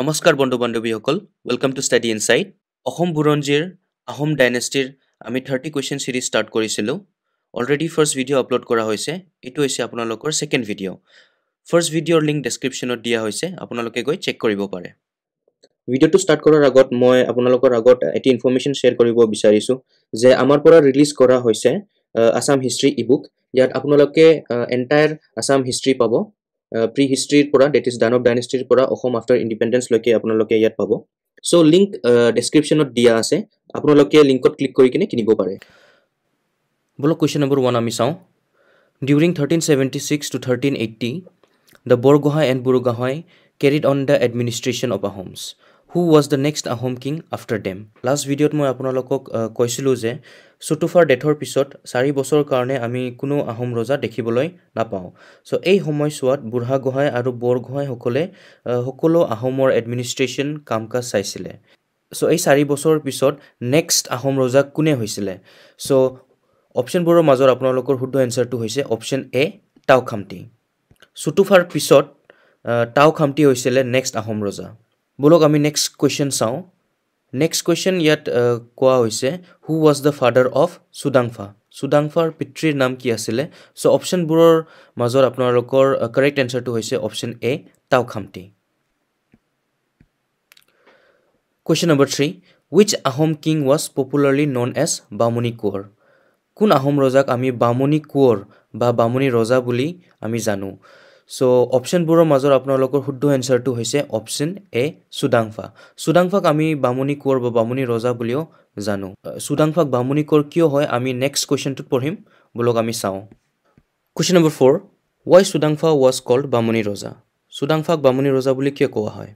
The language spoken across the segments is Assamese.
নমস্কাৰ বন্ধু বান্ধৱীসকল welcome to study in site Assam বুৰঞ্জীৰ আহোম ডাইনেষ্টিৰ আমি থাৰ্টি কুৱেশ্যন ছিৰিজ ষ্টাৰ্ট কৰিছিলোঁ অলৰেডি ফাৰ্ষ্ট ভিডিঅ' আপলোড কৰা হৈছে এইটো হৈছে আপোনালোকৰ ছেকেণ্ড ভিডিঅ' ফাৰ্ষ্ট ভিডিঅ'ৰ লিংক ডেছক্ৰিপশ্যনত দিয়া হৈছে আপোনালোকে গৈ চেক কৰিব পাৰে ভিডিঅ'টো ষ্টাৰ্ট কৰাৰ আগত মই আপোনালোকৰ আগত এটি ইনফৰ্মেশ্যন শ্বেয়াৰ কৰিব বিচাৰিছোঁ যে আমাৰ পৰা ৰিলিজ কৰা হৈছে আছাম হিষ্ট্ৰী ই বুক ইয়াত আপোনালোকে এণ্টায়াৰ আছাম হিষ্ট্ৰী পাব প্ৰি হিষ্ট্ৰীৰ পৰা ডেট ইজ ডান অফ ডাইনেষ্টিৰ পৰা অসম আফটাৰ ইণ্ডিপেণ্ডেঞ্চলৈকে আপোনালোকে ইয়াত পাব চ' লিংক ডেছক্ৰিপশ্যনত দিয়া আছে আপোনালোকে লিংকত ক্লিক কৰি কিনে কিনিব পাৰে বোলক কুৱেশ্যন নম্বৰ ওৱান আমি চাওঁ during thirteen seventy six to thirteen eighty the Borgohain and Burhagohain carried on the administration of Ahoms who was the next Ahom king after them last ভিডিঅ'ত মই আপোনালোকক কৈছিলোঁ যে চুটুফাৰ ডেথৰ পিছত চাৰি বছৰৰ কাৰণে আমি কোনো আহোম ৰজা দেখিবলৈ নাপাওঁ চ' এই সময়ছোৱাত বুঢ়াগোহাঁই আৰু বৰগোহাঁইসকলে সকলো আহোমৰ এডমিনিষ্ট্ৰেশ্যন কাম কাজ চাইছিলে চ' এই চাৰি বছৰৰ পিছত নেক্সট আহোম ৰজা কোনে হৈছিলে চ' অপশ্যনবোৰৰ মাজত আপোনালোকৰ শুদ্ধ এনচাৰটো হৈছে অপশ্যন এ টাও খামটি চুটুফাৰ পিছত টাও খামটি হৈছিলে নেক্সট আহোম ৰজা বলক আমি নেক্সট কুৱেশ্যন চাওঁ নেক্সট কুৱেশ্যন ইয়াত কোৱা হৈছে who was the father of Sudangpha চুডাংফাৰ পিতৃৰ নাম কি আছিলে চ' অপশ্যনবোৰৰ মাজত আপোনালোকৰ কাৰেক্ট এনচাৰটো হৈছে option A Khamti question number three which Ahom king was popularly known as Bamuni Konwar কোন আহোম ৰজাক আমি বামুণী কোঁৱৰ বা বামুণী ৰজা বুলি আমি জানো চ' অপশ্যনবোৰৰ মাজত আপোনালোকৰ শুদ্ধ এনচাৰটো হৈছে অপশ্যন এ চুডাংফা চুডাংফাক আমি বামুণী কোঁৱৰ বা বামুণী ৰজা বুলিও জানো চুডাংফাক বামুণী কোঁৱৰ কিয় হয় আমি নেক্সট কুৱেশ্যনটোত পঢ়িম বোলক আমি চাওঁ question number four why Sudangpha was called Bamuni ৰজা চুডাংফাক বামুণী ৰজা বুলি কিয় কোৱা হয়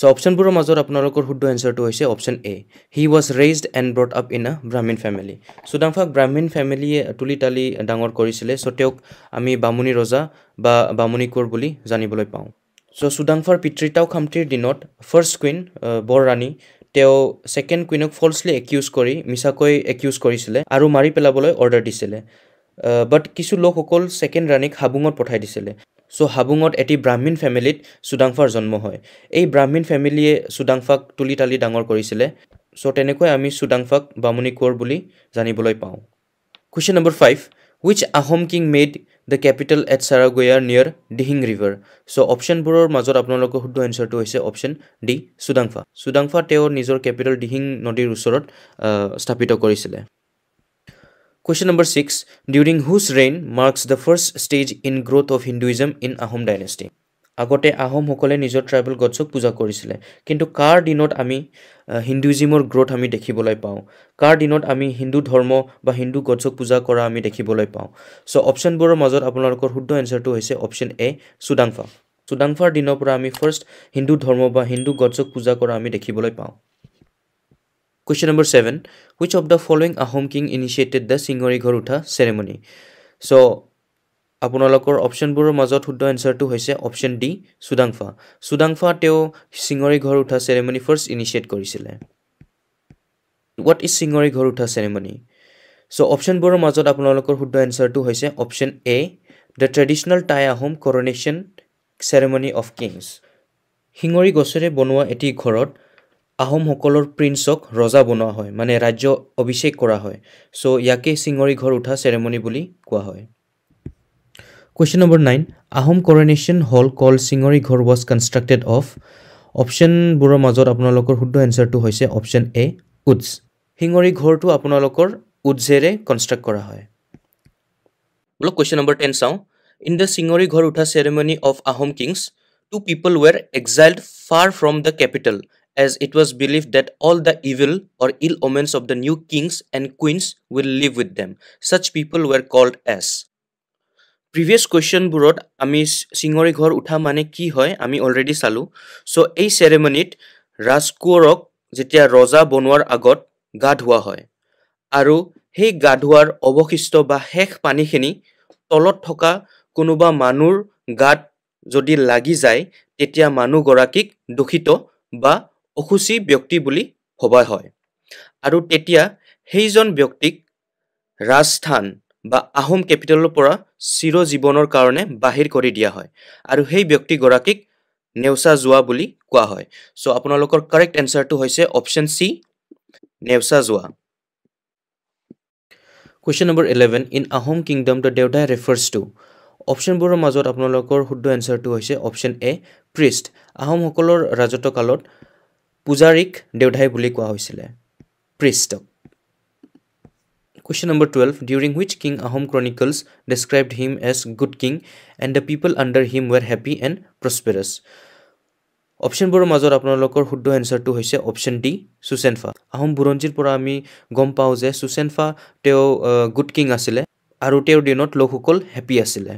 চ' অপশ্যনবোৰৰ মাজত আপোনালোকৰ শুদ্ধ এনচাৰটো হৈছে option A he was raised and brought up in a brahmin family চুদাংফাক ব্ৰাহ্মীণ ফেমিলিয়ে তুলি তালি ডাঙৰ কৰিছিলে চ' তেওঁক আমি বামুণী ৰজা বা বামুণী কোঁৱৰ বুলি জানিবলৈ পাওঁ চ' চুদাংফাৰ পিতৃতাও খামটিৰ দিনত ফাৰ্ষ্ট কুইন বৰৰাণী তেওঁ ছেকেণ্ড কুইনক ফলছলি একিউজ কৰি মিছাকৈ একিউজ কৰিছিলে আৰু মাৰি পেলাবলৈ অৰ্ডাৰ দিছিলে বাট কিছু লোকসকল ছেকেণ্ড ৰাণীক হাবুঙত পঠাই দিছিলে চ' হাবুঙত এটি ব্ৰাহ্মীণ ফেমিলিত চুডাংফাৰ জন্ম হয় এই ব্ৰাহ্মীণ ফেমিলিয়ে চুডাংফাক তুলি তালি ডাঙৰ কৰিছিলে চ' তেনেকৈ আমি চুডাংফাক বামুণী কোঁৱৰ বুলি জানিবলৈ পাওঁ question number five which Ahom king made the capital at Charaguwa near Dihing river চ' অপশ্যনবোৰৰ মাজত আপোনালোকৰ শুদ্ধ এনচাৰটো হৈছে অপশ্যন ডি চুডাংফা চুডাংফা তেওঁৰ নিজৰ কেপিটেল ডিহিং নদীৰ ওচৰত স্থাপিত কৰিছিলে Question number six During whose reign marks the first stage in growth of Hinduism in Ahom dynasty? আগতে আহোমসকলে নিজৰ ট্ৰাইবেল গডছক পূজা কৰিছিলে কিন্তু কাৰ দিনত আমি হিন্দুইজিমৰ গ্ৰ'থ আমি দেখিবলৈ পাওঁ কাৰ দিনত আমি হিন্দু ধৰ্ম বা হিন্দু গডছক পূজা কৰা আমি দেখিবলৈ পাওঁ চ' অপশ্যনবোৰৰ মাজত আপোনালোকৰ শুদ্ধ এনচাৰটো হৈছে অপশ্যন এ চুডাংফা চুডাংফাৰ দিনৰ পৰা আমি ফাৰ্ষ্ট হিন্দু ধৰ্ম বা হিন্দু গডছক পূজা কৰা আমি দেখিবলৈ পাওঁ question number seven which of the following Ahom king initiated the Singari Ghar Utha চেৰেমনি চ' আপোনালোকৰ অপশ্যনবোৰৰ মাজত শুদ্ধ এনচাৰটো হৈছে অপশ্যন ডি চুডাংফা চুডাংফা তেওঁ Singari Ghar Utha ceremony first initiate কৰিছিলে হোৱাট ইজ চিঙৰি ঘৰ উঠা চেৰেমনি চ' অপশ্যনবোৰৰ মাজত আপোনালোকৰ শুদ্ধ এনচাৰটো হৈছে option A the traditional Tai Ahom coronation ceremony of kings শিঙৰি গছেৰে বনোৱা এটি ঘৰত আহোমসকলৰ প্ৰিন্সক ৰজা বনোৱা হয় মানে ৰাজ্য অভিষেক কৰা হয় চ' ইয়াকে চিঙৰি ঘৰ উঠা চেৰেমনি বুলি কোৱা হয় question number nine Ahom coronation hall call Singari Ghar was constructed of অপশ্যনবোৰৰ মাজত আপোনালোকৰ শুদ্ধ এনচাৰটো হৈছে অপশ্যন এ উডছ শিঙৰি ঘৰটো আপোনালোকৰ উডছেৰে কনষ্ট্ৰাক্ট কৰা হয় বোলো কুৱেশ্যন নম্বৰ টেন চাওঁ in the Singari Ghar Utha ceremony of Ahom kings two people were exiled far from the capital as it was believed that all the evil or ill omens of the new kings and queens will live with them. Such people were called as. Previous question brought Ami Singori Ghor Utamane ki hoy, Ami already salu. So a ceremony Raskurok Zitya Rosa Bonwar Agot Gadhua hoy. Aru he Gadhuar Obokisto ba hek panikini Tolothoka Kunuba Manur Gad Zodi Lagizai Tetya Manu Gorakik Dukito ba অসুচি ব্যক্তি বুলি ভবা হয় আৰু তেতিয়া সেইজন ব্যক্তিক ৰাজস্থান বা আহোম কেপিটেলৰ পৰা চিৰ জীৱনৰ কাৰণে বাহিৰ কৰি দিয়া হয় আৰু সেই ব্যক্তিগৰাকীক নেওচা যোৱা বুলি কোৱা হয় চ' আপোনালোকৰ কাৰেক্ট এনচাৰটো হৈছে অপশ্যন চি নেওচা যোৱা question number eleven in Ahom kingdom the Deodhai refers to অপশ্যনবোৰৰ মাজত আপোনালোকৰ শুদ্ধ এনচাৰটো হৈছে অপশ্যন এ প্ৰিষ্ট আহোমসকলৰ ৰাজত্ব কালত পূজাৰীক দেউধাই বুলি কোৱা হৈছিলে পৃষ্ঠক question number twelve during which king Ahom chronicles described him as good king and the people under him were happy and prosperous অপশ্যনবোৰৰ মাজত আপোনালোকৰ শুদ্ধ এনচাৰটো হৈছে অপশ্যন ডি চুচেনফা আহোম বুৰঞ্জীৰ পৰা আমি গম পাওঁ যে চুচেনফা তেওঁ গুড কিং আছিলে আৰু তেওঁৰ দিনত লোকসকল হেপী আছিলে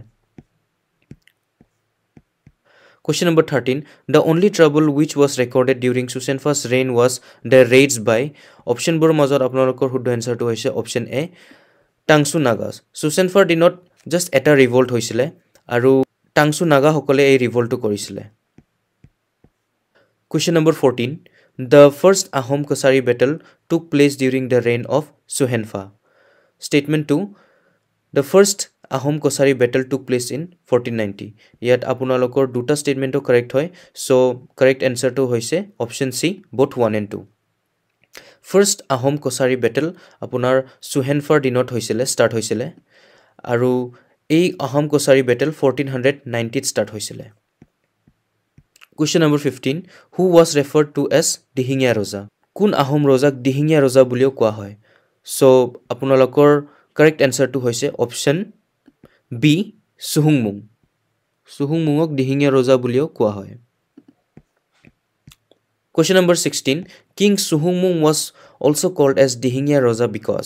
Question number 13. The only trouble which was recorded during Susan first reign was the raids by option bur major apnalokor huddo answer to hoise option A Tangsu Nagas. Susan first did not just at a revolt hoisile aru Tangsu Naga hokole ei revolt to korisile. Question number 14. The first Ahom Kosari battle took place during the reign of Suhenfa. Statement 2. The first Ahom Kachari battle took place in fourteen ninety ইয়াত আপোনালোকৰ দুটা ষ্টেটমেণ্টো কাৰেক্ট হয় চ' কাৰেক্ট এনচাৰটো হৈছে option C both one and two first Ahom Kachari battle আপোনাৰ চুহেনফাৰ দিনত হৈছিলে ষ্টাৰ্ট হৈছিলে আৰু এই Ahom Kachari battle fourteen hundred নাইণ্টিত ষ্টাৰ্ট হৈছিলে question number fifteen who was referred to as Dihingia Raja কোন আহোম ৰজাক দিহিঙীয়া ৰজা বুলিও কোৱা হয় চ' আপোনালোকৰ কাৰেক্ট এনচাৰটো হৈছে অপশ্যন বি চুহুংমুং চুহুংমুঙক দিহিঙীয়া ৰজা বুলিও কোৱা হয় কুৱেশ্যন নম্বৰ ছিক্সটিন কিং চুহুংমুং was also' called as Dihingia Raja because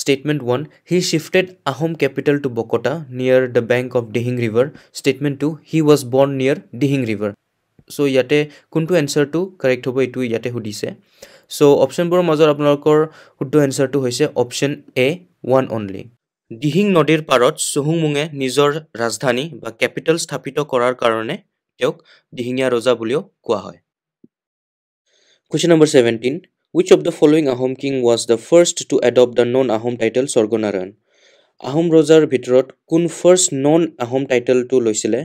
statement one he shifted Ahom capital to Bakata near the bank of Dihing river statement two he was born near Dihing river চ' ইয়াতে কোনটো এনচাৰটো কাৰেক্ট হ'ব এইটো ইয়াতে সুধিছে চ' অপশ্যনবোৰৰ মাজত আপোনালোকৰ শুদ্ধ এনচাৰটো হৈছে option A one only Dihing নদীৰ পাৰত চুহুংমুঙে নিজৰ ৰাজধানী বা কেপিটেল স্থাপিত কৰাৰ কাৰণে তেওঁক দিহিঙীয়া ৰজা বুলিও কোৱা হয় question number seventeen which of the following Ahom king was the first to adopt the non Ahom title Swarganarayan Ahom ৰজাৰ ভিতৰত কোন ফাৰ্ষ্ট নন আহোম টাইটেলটো লৈছিলে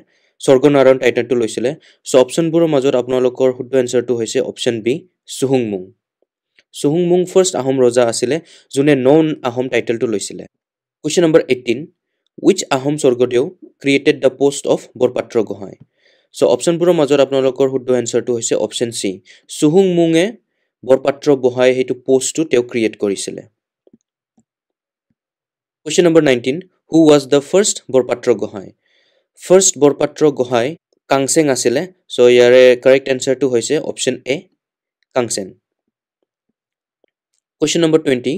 স্বৰ্গনাৰায়ণ টাইটেলটো লৈছিলে চ' অপশ্যনবোৰৰ মাজত আপোনালোকৰ শুদ্ধ এনচাৰটো হৈছে অপশ্যন বি চুহুংমুং চুহুংমুং ফাৰ্ষ্ট আহোম ৰজা আছিলে যোনে নন আহোম টাইটেলটো লৈছিলে question number eighteen wish Ahom Swargadeo created the post off Borpatra Gohain চ' অপশ্যনবোৰৰ মাজত আপোনালোকৰ শুদ্ধ এনচাৰটো হৈছে অপশ্যন চি চুহুং মুঙে বৰপাত্ৰ গোহাঁই সেইটো পোষ্টটো তেওঁ ক্ৰিয়েট কৰিছিলে question number nineteen who was the first Borpatra Gohain first Borpatra Gohain কাংচেং আছিলে চ' ইয়াৰে কাৰেক্ট এনচাৰটো হৈছে অপশ্যন এ কাংচেং কুৱেশ্যন নম্বৰ টুৱেণ্টি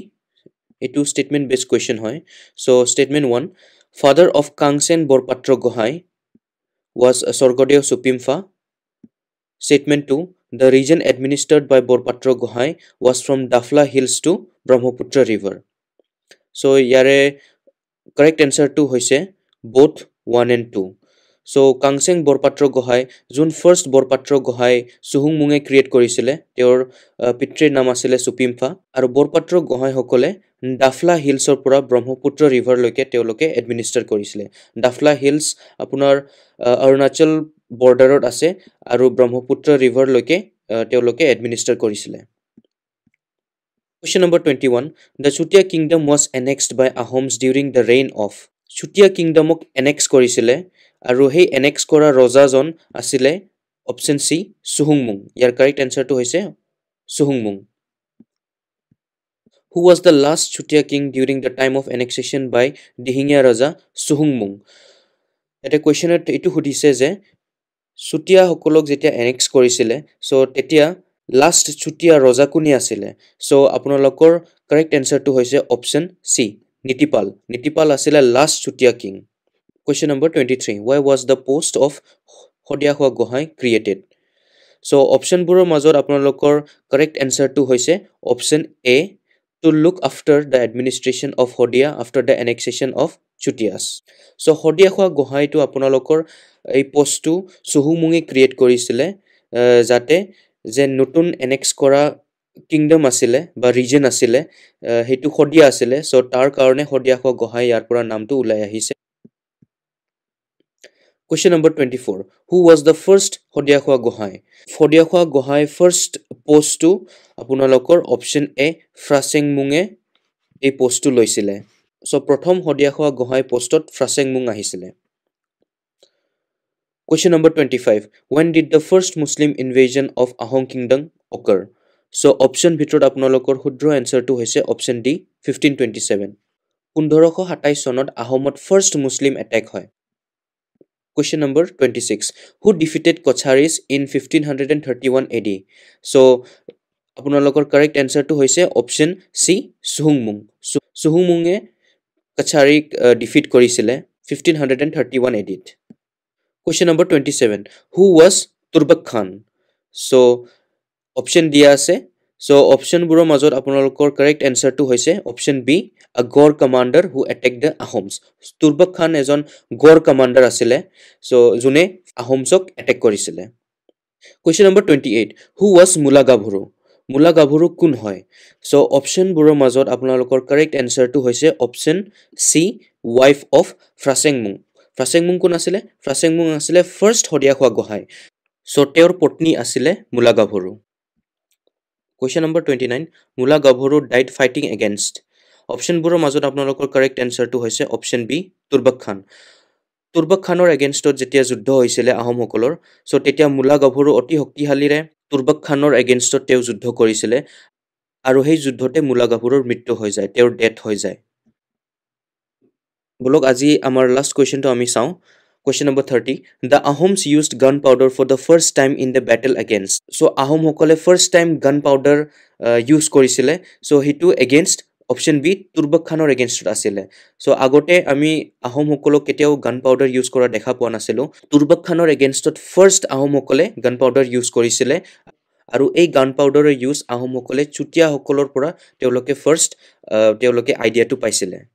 এইটো ষ্টেটমেণ্ট বেছ কুৱেশ্যন হয় so' statement one father of Kangcheng Borpatra Gohain was Swargadeo Supimpha statement two the region administered by Borpatra Gohain was from Dafla hills to Brahmaputra river so' ইয়াৰে কাৰেক্ট এনচাৰটো হৈছে both one and two so' Kangcheng Borpatra Gohain যোন ফাৰ্ষ্ট বৰপাত্ৰ গোহাঁই চুহুংমুঙে ক্ৰিয়েট কৰিছিলে তেওঁৰ পিতৃৰ নাম আছিলে চুপিম্ফা আৰু বৰপাত্ৰ গোহাঁইসকলে ডাফলা হিলছৰ পৰা ব্ৰহ্মপুত্ৰ ৰিভাৰলৈকে তেওঁলোকে এডমিনিষ্ট্ৰেট কৰিছিলে ডাফলা হিলছ আপোনাৰ অৰুণাচল বৰ্ডাৰত আছে আৰু ব্ৰহ্মপুত্ৰ ৰিভাৰলৈকে তেওঁলোকে এডমিনিষ্টাৰ কৰিছিলে question number twenty one the Chutia kingdom was annexed by Ahoms during the reign of Chutia কিংডমক এনেক্স কৰিছিলে আৰু সেই এনেক্স কৰা ৰজাজন আছিলে অপশ্যন চি চুহুংমুং ইয়াৰ কাৰেক্ট এনচাৰটো হৈছে চুহুংমুং who was the last Chutia king during the time of annexation by Dihingia ৰজা চুহুংমুং এতিয়া কুৱেশ্যন এইটো সুধিছে যে চুতীয়াসকলক যেতিয়া এনেক্স কৰিছিলে চ' তেতিয়া লাষ্ট চুতীয়া ৰজা কোনে আছিলে চ' আপোনালোকৰ কাৰেক্ট এনচাৰটো হৈছে অপশ্যন চি নীতিপাল নীতিপাল আছিলে last Chutia king question number 23 why was the post of hodia hua gohai created so option buro major apnalokor correct answer to hoise option a to look after the administration of hodia after the annexation of chutias so hodia hua gohai to apnalokor ei post to suhumungi create korisile jate je notun annex kora kingdom আছিলে বা ৰিজন আছিলে সেইটো শদিয়া আছিলে চ' তাৰ কাৰণে শদিয়া হোৱা গোহাঁই ইয়াৰ পৰা নামটো ওলাই আহিছে question number twenty four who was the first Sadiyakhowa Gohain Sadiyakhowa Gohain first প'ষ্টটো আপোনালোকৰ অপশ্যন এ ফ্ৰাচেং মুঙে এই প'ষ্টটো লৈছিলে চ' প্ৰথম শদিয়াখোৱা গোহাঁই প'ষ্টত ফ্ৰাচেং মুং আহিছিলে question number twenty five when did the first Muslim invasion of Ahom kingdom occur so' option ভিতৰত আপোনালোকৰ শুদ্ধ এনচাৰটো হৈছে option D fifteen twenty seven পোন্ধৰশ সাতাইছ চনত আহোমত ফাৰ্ষ্ট মুছলিম এটেক হয় question number 26 who defeated kocharis in 1531 ad so আপোনালোকৰ কাৰেক্ট এনচাৰটো হৈছে অপশ্যন চি চুহুংমুং চুহুংমুঙে কছাৰীক ডিফিট কৰিছিলে fifteen hundred and thirty one AD question number twenty seven who was Turbak Khan so' option দিয়া আছে চ' অপশ্যনবোৰৰ মাজত আপোনালোকৰ কাৰেক্ট এনচাৰটো হৈছে option B a Gaur commander who attack the Ahoms Turbak Khan এজন গড় কমাণ্ডাৰ আছিলে চ' যোনে আহোমছক এটেক কৰিছিলে question number twenty eight who was Mula Gabhoru মূলা গাভৰু কোন হয় চ' অপশ্যনবোৰৰ মাজত আপোনালোকৰ কাৰেক্ট এনচাৰটো হৈছে option C wife of Phrasengmung Phrasengmung কোন আছিলে ফ্ৰাচেংমুং আছিলে ফাৰ্ষ্ট সৰিয়া খোৱা গোহাঁই চ' তেওঁৰ পত্নী আছিলে মূলা গাভৰু কুৱেশ্যন নম্বৰ টুৱেণ্টি নাইন মূলা গাভৰু ডাইট ফাইটিং এগেইনষ্ট অপশ্যনবোৰৰ মাজত আপোনালোকৰ কাৰেক্ট এনচাৰটো হৈছে অপশ্যন বি তুৰ্বক খান তুৰ্বক খানৰ এগেইনষ্টত যেতিয়া যুদ্ধ হৈছিলে আহোমসকলৰ চ' তেতিয়া মূলা গাভৰু অতি শক্তিশালীৰে তুৰ্বক খানৰ এগেইনষ্টত তেওঁ যুদ্ধ কৰিছিলে আৰু সেই যুদ্ধতে মূলা গাভৰুৰ মৃত্যু হৈ যায় তেওঁৰ ডেথ হৈ যায় বোলক আজি আমাৰ লাষ্ট কুৱেশ্যনটো আমি চাওঁ question number thirty the Ahoms use gunpowder for the first time in the battle against so' আহোমসকলে first time gunpowder use কৰিছিলে চ' সেইটো এগেইনষ্ট অপশ্যন বি তুৰ্বক খানৰ এগেইনষ্টত আছিলে চ' আগতে আমি আহোমসকলক কেতিয়াও গান পাউডাৰ ইউজ কৰা দেখা পোৱা নাছিলোঁ তুৰ্বক খানৰ এগেইনষ্টত ফাৰ্ষ্ট আহোমসকলে গান পাউডাৰ ইউজ কৰিছিলে আৰু এই গান পাউডাৰৰ ইউজ আহোমসকলে চুতীয়াসকলৰ পৰা তেওঁলোকে ফাৰ্ষ্ট তেওঁলোকে আইডিয়াটো পাইছিলে